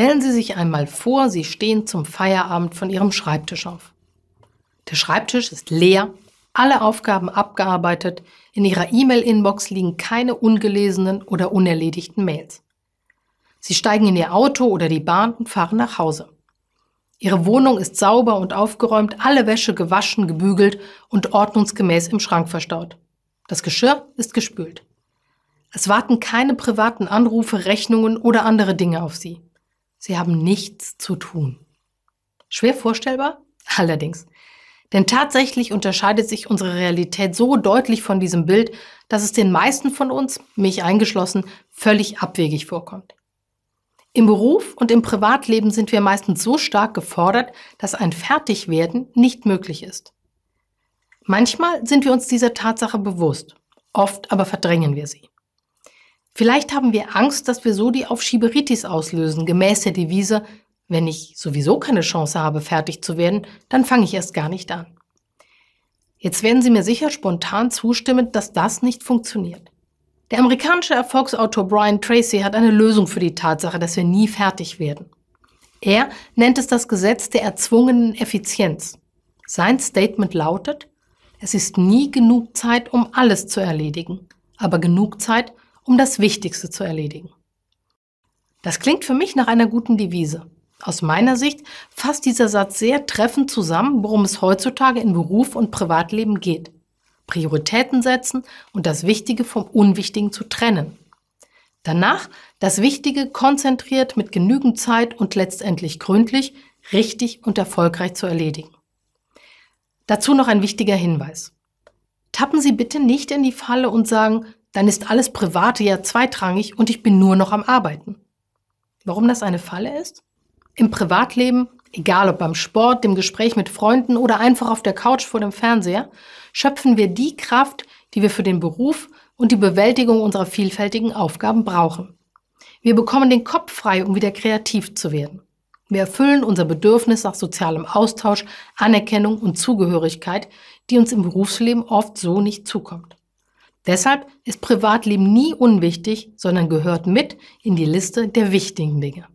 Stellen Sie sich einmal vor, Sie stehen zum Feierabend von Ihrem Schreibtisch auf. Der Schreibtisch ist leer, alle Aufgaben abgearbeitet, in Ihrer E-Mail-Inbox liegen keine ungelesenen oder unerledigten Mails. Sie steigen in Ihr Auto oder die Bahn und fahren nach Hause. Ihre Wohnung ist sauber und aufgeräumt, alle Wäsche gewaschen, gebügelt und ordnungsgemäß im Schrank verstaut. Das Geschirr ist gespült. Es warten keine privaten Anrufe, Rechnungen oder andere Dinge auf Sie. Sie haben nichts zu tun. Schwer vorstellbar? Allerdings. Denn tatsächlich unterscheidet sich unsere Realität so deutlich von diesem Bild, dass es den meisten von uns, mich eingeschlossen, völlig abwegig vorkommt. Im Beruf und im Privatleben sind wir meistens so stark gefordert, dass ein Fertigwerden nicht möglich ist. Manchmal sind wir uns dieser Tatsache bewusst, oft aber verdrängen wir sie. Vielleicht haben wir Angst, dass wir so die Aufschieberitis auslösen, gemäß der Devise, wenn ich sowieso keine Chance habe, fertig zu werden, dann fange ich erst gar nicht an. Jetzt werden Sie mir sicher spontan zustimmen, dass das nicht funktioniert. Der amerikanische Erfolgsautor Brian Tracy hat eine Lösung für die Tatsache, dass wir nie fertig werden. Er nennt es das Gesetz der erzwungenen Effizienz. Sein Statement lautet, es ist nie genug Zeit, um alles zu erledigen, aber genug Zeit, um das Wichtigste zu erledigen. Das klingt für mich nach einer guten Devise. Aus meiner Sicht fasst dieser Satz sehr treffend zusammen, worum es heutzutage in Beruf und Privatleben geht. Prioritäten setzen und das Wichtige vom Unwichtigen zu trennen. Danach das Wichtige konzentriert mit genügend Zeit und letztendlich gründlich, richtig und erfolgreich zu erledigen. Dazu noch ein wichtiger Hinweis. Tappen Sie bitte nicht in die Falle und sagen, dann ist alles Private ja zweitrangig und ich bin nur noch am Arbeiten. Warum das eine Falle ist? Im Privatleben, egal ob beim Sport, dem Gespräch mit Freunden oder einfach auf der Couch vor dem Fernseher, schöpfen wir die Kraft, die wir für den Beruf und die Bewältigung unserer vielfältigen Aufgaben brauchen. Wir bekommen den Kopf frei, um wieder kreativ zu werden. Wir erfüllen unser Bedürfnis nach sozialem Austausch, Anerkennung und Zugehörigkeit, die uns im Berufsleben oft so nicht zukommt. Deshalb ist Privatleben nie unwichtig, sondern gehört mit in die Liste der wichtigen Dinge.